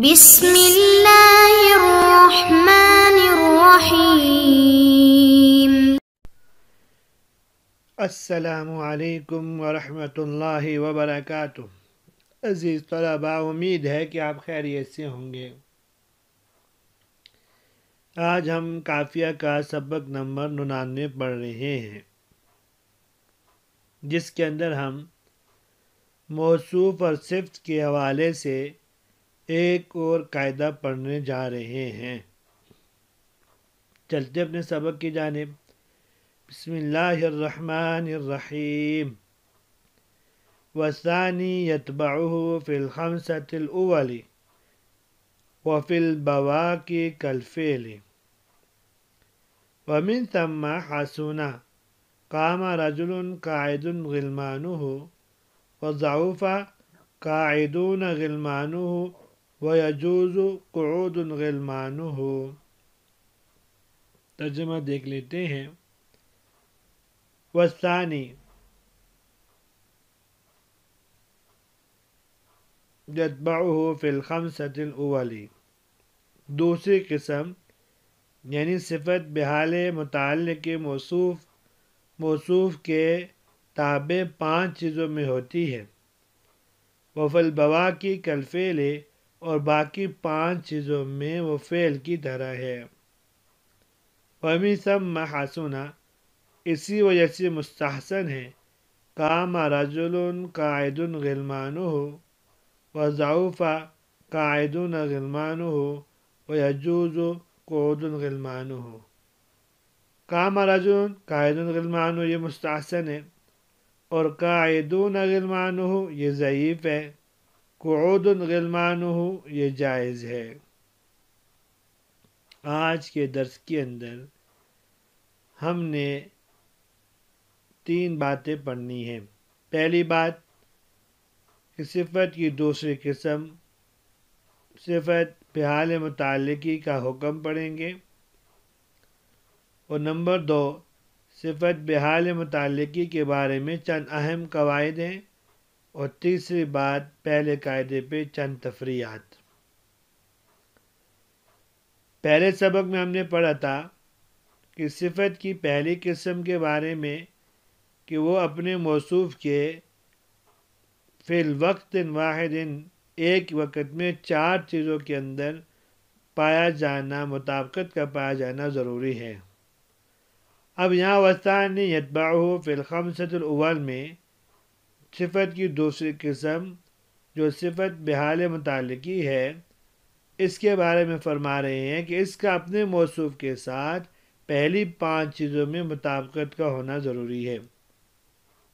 بسم اللہ الرحمن الرحیم السلام علیکم ورحمۃ اللہ وبرکاتہ عزیز طلبہ امید ہے کہ آپ خیریت سے ہوں گے آج ہم کافیہ کا سبق نمبر ننانے پڑھ رہے ہیں جس کے اندر ہم موصوف اور صفت کے حوالے سے ایک اور قاعدہ پڑھنے جا رہے ہیں چلتے اپنے سبق کی جانب بسم اللہ الرحمن الرحیم وسانی یتبا فلحم ست الفل بوا کی کلفی ومن ثم حسنا قام رجل قاعد غلمانه ہو قاعدون غلمانه ویجوز قعود قرود ہو ترجمہ دیکھ لیتے ہیں وسطانی ہو فلخم سطن اولی دوسری قسم یعنی صفت بحال متعلق کے موصوف موصوف کے تابع پانچ چیزوں میں ہوتی ہے وفل بوا کی کلفے اور باقی پانچ چیزوں میں وہ فعل کی طرح ہے امی سب محسو اسی وجہ سے مستحسن ہے کام رجل قاعد غلمان ہو و ضعفہ قاعد غلمان ہو و یجوز و غلمان ہو کام رجل قاعد غلمان ہو یہ مستحسن ہے اور کائد غلمان ہو یہ ضعیف ہے غلمان ہو یہ جائز ہے آج کے درس کے اندر ہم نے تین باتیں پڑھنی ہیں پہلی بات کہ صفت کی دوسری قسم صفت بحال متعلقی کا حکم پڑھیں گے اور نمبر دو صفت بحال متعلقی کے بارے میں چند اہم قواعد ہیں اور تیسری بات پہلے قاعدے پہ چند تفریحات پہلے سبق میں ہم نے پڑھا تھا کہ صفت کی پہلی قسم کے بارے میں کہ وہ اپنے موصوف کے فی الوقت واحد ایک وقت میں چار چیزوں کے اندر پایا جانا مطابقت کا پایا جانا ضروری ہے اب یہاں وسطان یتبا فی الخمسۃ الاول میں صفت کی دوسری قسم جو صفت بحال متعلقی ہے اس کے بارے میں فرما رہے ہیں کہ اس کا اپنے موصوف کے ساتھ پہلی پانچ چیزوں میں مطابقت کا ہونا ضروری ہے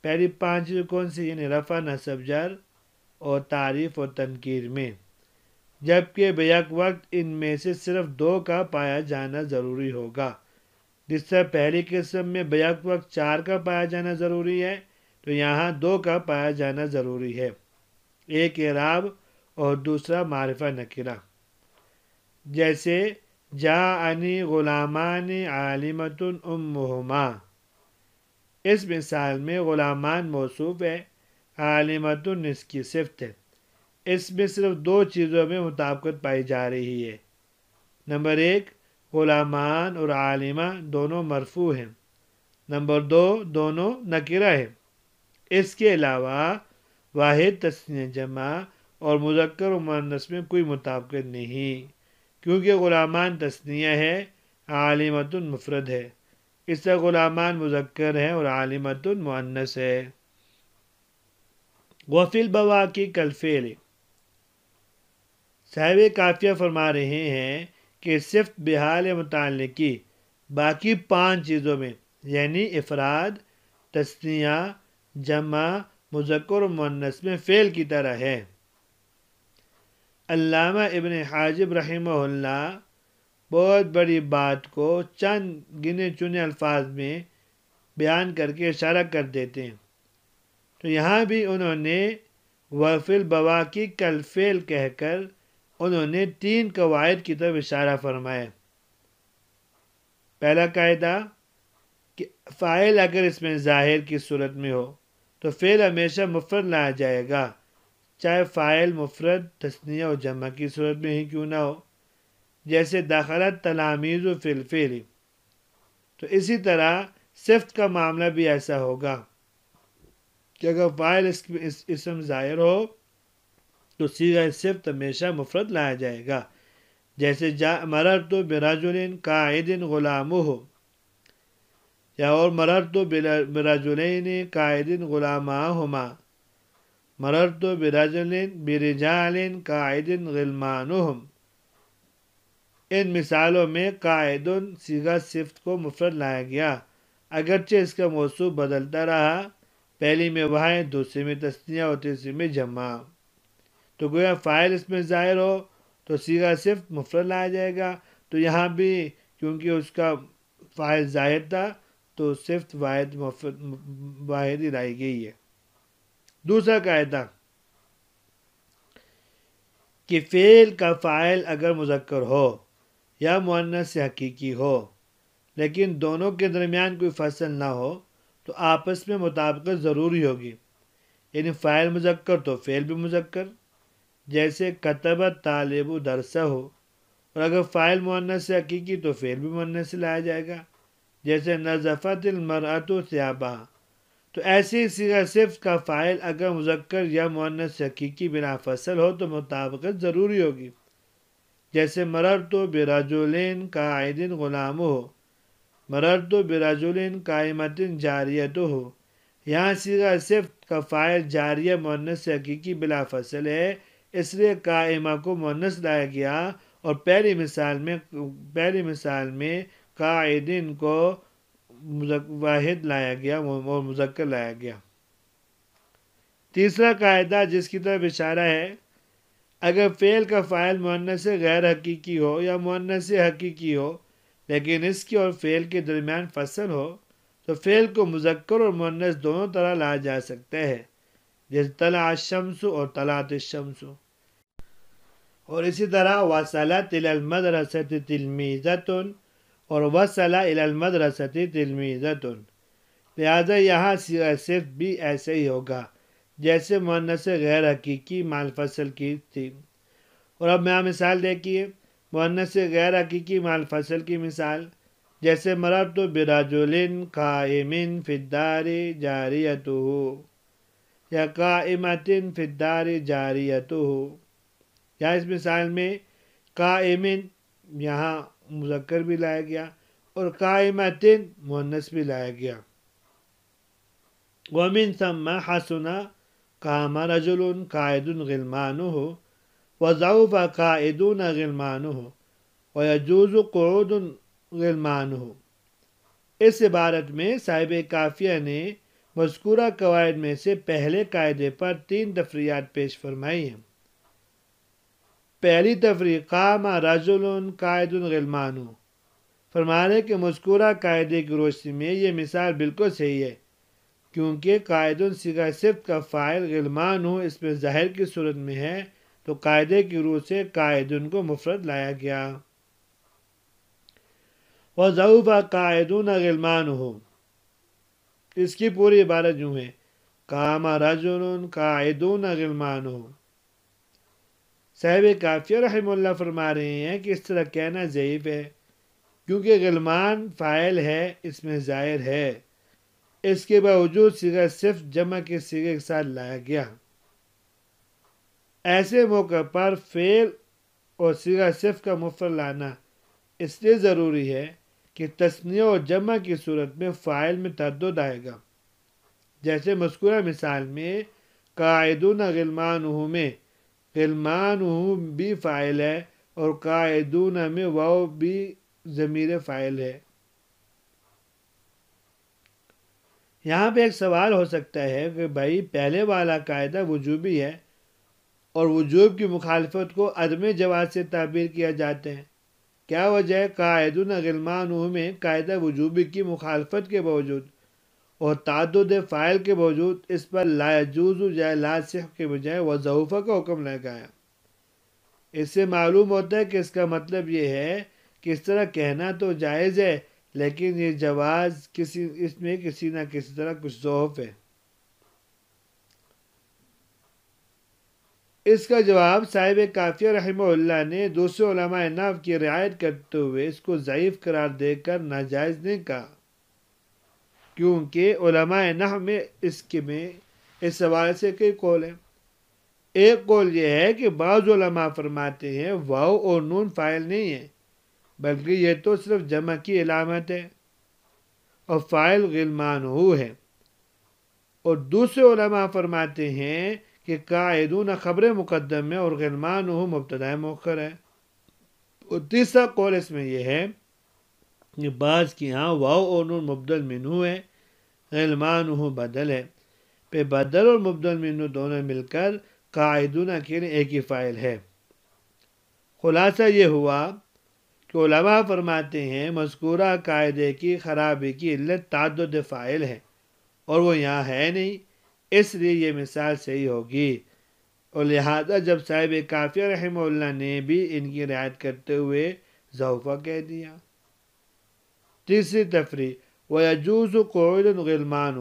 پہلی پانچ چیزیں کون سی یعنی رفع نصب جر اور تعریف اور تنقیر میں جبکہ بیک وقت ان میں سے صرف دو کا پایا جانا ضروری ہوگا جس طرح پہلی قسم میں بیک وقت چار کا پایا جانا ضروری ہے تو یہاں دو کا پایا جانا ضروری ہے ایک اعراب اور دوسرا معرفہ نکرہ جیسے جا انی غلامان عالمۃ امہما اس مثال میں غلامان موصوف ہے موصف اس کی صفت ہے اس میں صرف دو چیزوں میں مطابقت پائی جا رہی ہے نمبر ایک غلامان اور عالمہ دونوں مرفوع ہیں نمبر دو دونوں نکرہ ہیں اس کے علاوہ واحد تسن جمع اور مذکر و مانس میں کوئی مطابقت نہیں کیونکہ غلامان تسنیہ ہے عالمت المفرد ہے اس طرح غلامان مذکر ہے اور عالمت المعنس ہے غفل بوا کی کلفیل صاحب کافیہ فرما رہے ہیں کہ صرف بحال متعلقی باقی پانچ چیزوں میں یعنی افراد تسنیہ جمع مذکر منس میں فعل کی طرح ہے علامہ ابن حاجب رحمہ اللہ بہت بڑی بات کو چند گنے چنے الفاظ میں بیان کر کے اشارہ کر دیتے ہیں تو یہاں بھی انہوں نے وفل بواقی کل فیل کہہ کر انہوں نے تین قواعد کی طرف اشارہ فرمایا پہلا قاعدہ کہ فائل اگر اس میں ظاہر کی صورت میں ہو تو فعل ہمیشہ مفرد لایا جائے گا چاہے فائل مفرد تسنیہ و جمع کی صورت میں ہی کیوں نہ ہو جیسے داخلہ تلامیز و فلفیری تو اسی طرح صفت کا معاملہ بھی ایسا ہوگا کہ اگر فائل اس اسم ظاہر ہو تو سیدھا صفت ہمیشہ مفرد لایا جائے گا جیسے جا مرر تو مراج قائد غلام ہو یا اور مرر تو برجلین قائدین قائد غلامہ ہما مرر تو برجلین برجالین قائد غلمان ہم ان مثالوں میں قائد سیگا صفت کو مفرد لایا گیا اگرچہ اس کا موضوع بدلتا رہا پہلی میں وہاں دوسری میں تسنیہ اور تیسری میں جمع تو گویا فائل اس میں ظاہر ہو تو سیگا صفت مفرد لایا جائے گا تو یہاں بھی کیونکہ اس کا فائل ظاہر تھا تو صرف واحد واحد لائی گئی ہے دوسرا قاعدہ کہ فعل کا فائل اگر مذکر ہو یا معنت سے حقیقی ہو لیکن دونوں کے درمیان کوئی فصل نہ ہو تو آپس میں مطابقت ضروری ہوگی یعنی فائل مذکر تو فعل بھی مذکر جیسے کتب طالب و درسہ ہو اور اگر فائل معنت سے حقیقی تو فعل بھی معنت سے لایا جائے گا جیسے نظفت دل و سیابہ تو ایسی ہی سیرا کا فائل اگر مذکر یا معنتِ حقیقی بنا فصل ہو تو مطابقت ضروری ہوگی جیسے مرر تو براجولین کا عیدن غلام ہو مرر تو براجولین قائمتن جاریت ہو یہاں سیرا صفت کا فائل جاریہ معنت سے حقیقی بلا فصل ہے اس لیے کائمہ کو مونس لایا گیا اور پہلی مثال میں پہلی مثال میں قائدین لایا گیا اور مذکر لایا گیا تیسرا قاعدہ جس کی طرف اشارہ ہے اگر فیل کا فعال سے غیر حقیقی ہو یا معنس سے حقیقی ہو لیکن اس کی اور فیل کے درمیان فصل ہو تو فیل کو مذکر اور معنس دونوں طرح لایا جا سکتا ہے جیسے طلع شمس اور طلعت شمس اور اسی طرح واسلہ تل علمد اور وصلا المدرستی رست لہذا یہاں صرف بھی ایسے ہی ہوگا جیسے غیر حقیقی مال فصل کی تھی اور اب میں مثال دیکھیے مونس غیر حقیقی مال فصل کی مثال جیسے مرب تو براجولن قائمن ایمن جاریت ہو یا قائمتن امتن جاریت ہو یا اس مثال میں قائمن یہاں مذکر بھی لایا گیا اور قائمہ مونس بھی لایا گیا ومن ثم حسنا قام رجل قائد ہو وضعف قائدون غلمانه ہو قعود غلمانه ہو اس عبارت میں صاحب کافیہ نے مذکورہ قواعد میں سے پہلے قاعدے پر تین تفریحات پیش فرمائی ہیں پہلی تفریح کا ما قائد القاعد الغلمان فرمانے کے مذکورہ قاعدے کی روشنی میں یہ مثال بالکل صحیح ہے کیونکہ قائد السگا صفت کا فائل غلمان ہو اس میں ظاہر کی صورت میں ہے تو قاعدے کی روح سے قائد ان کو مفرد لایا گیا ضعف قائد الغلمان ہو اس کی پوری عبارت یوں ہے کام رجل العلق غلمان ہو صاحب کافی رحم اللہ فرما رہے ہیں کہ اس طرح کہنا ضعیف ہے کیونکہ غلمان فائل ہے اس میں ظاہر ہے اس کے باوجود سگا صرف جمع کے سگے کے ساتھ لایا گیا ایسے موقع پر فعل اور سگا صرف کا مفر لانا اس لیے ضروری ہے کہ تسنی اور جمع کی صورت میں فائل میں تردد آئے گا جیسے مذکورہ مثال میں غلمان میں ہوں بھی فائل ہے اور قاعدون و بھی ضمیر فائل ہے یہاں پہ ایک سوال ہو سکتا ہے کہ بھائی پہلے والا قاعدہ وجوبی ہے اور وجوب کی مخالفت کو عدم جواز سے تعبیر کیا جاتے ہیں کیا وجہ ہے غلمان میں قاعدہ وجوبی کی مخالفت کے باوجود اور تعدد فائل کے باوجود اس پر لا جائے لا صح کے بجائے و ظوفہ کا حکم لگایا اس سے معلوم ہوتا ہے کہ اس کا مطلب یہ ہے کہ اس طرح کہنا تو جائز ہے لیکن یہ جواز کسی اس میں کسی نہ کسی طرح کچھ ضعف ہے اس کا جواب صاحب کافیہ رحمہ اللہ نے دوسرے علماء ناف کی رعایت کرتے ہوئے اس کو ضعیف قرار دے کر ناجائز نہیں کہا کیونکہ علماء نہ میں اس کے میں اس سوال سے کئی قول ہیں ایک قول یہ ہے کہ بعض علماء فرماتے ہیں واؤ اور نون فائل نہیں ہے بلکہ یہ تو صرف جمع کی علامت ہے اور فائل غلمان ہو ہے اور دوسرے علماء فرماتے ہیں کہ قاعدون خبر مقدم ہے اور غلمان ہو مبتدائے موخر ہے اور تیسرا قول اس میں یہ ہے بعض کی ہاں واؤ نون مبدل منو ہے غلمان ہو بدل ہے پہ بدل اور مبدل منو دونوں مل کر قاعدونہ کے لیے ایک ہی فائل ہے خلاصہ یہ ہوا کہ علماء فرماتے ہیں مذکورہ قاعدے کی خرابی کی علت تعدد فائل ہے اور وہ یہاں ہے نہیں اس لیے یہ مثال صحیح ہوگی اور لہذا جب صاحب کافی رحمہ اللہ نے بھی ان کی رعایت کرتے ہوئے ذوفہ کہہ دیا تیسری تفریح و یجوز قعود غلمان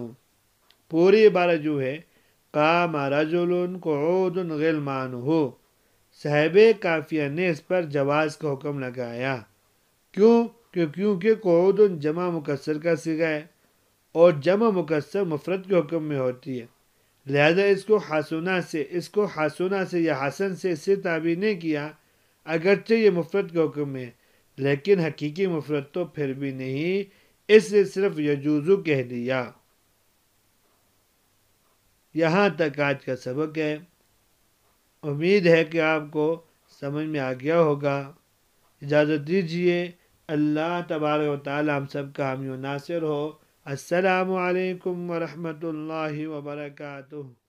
پوری بار جو ہے کا مہراج قعود غلمان ہو صاحب کافیہ نے اس پر جواز کا حکم لگایا کیوں کہ کیونکہ قعود جمع مکسر کا سگا ہے اور جمع مکسر مفرد کے حکم میں ہوتی ہے لہذا اس کو حاصونا سے اس کو حاصونا سے یا حسن سے اس سے نہیں کیا اگرچہ یہ مفرد کے حکم میں ہے لیکن حقیقی مفرت تو پھر بھی نہیں اس نے صرف یجوزو کہہ دیا یہاں تک آج کا سبق ہے امید ہے کہ آپ کو سمجھ میں آ گیا ہوگا اجازت دیجیے اللہ تبارک و تعالی ہم سب کا و ناصر ہو السلام علیکم ورحمۃ اللہ وبرکاتہ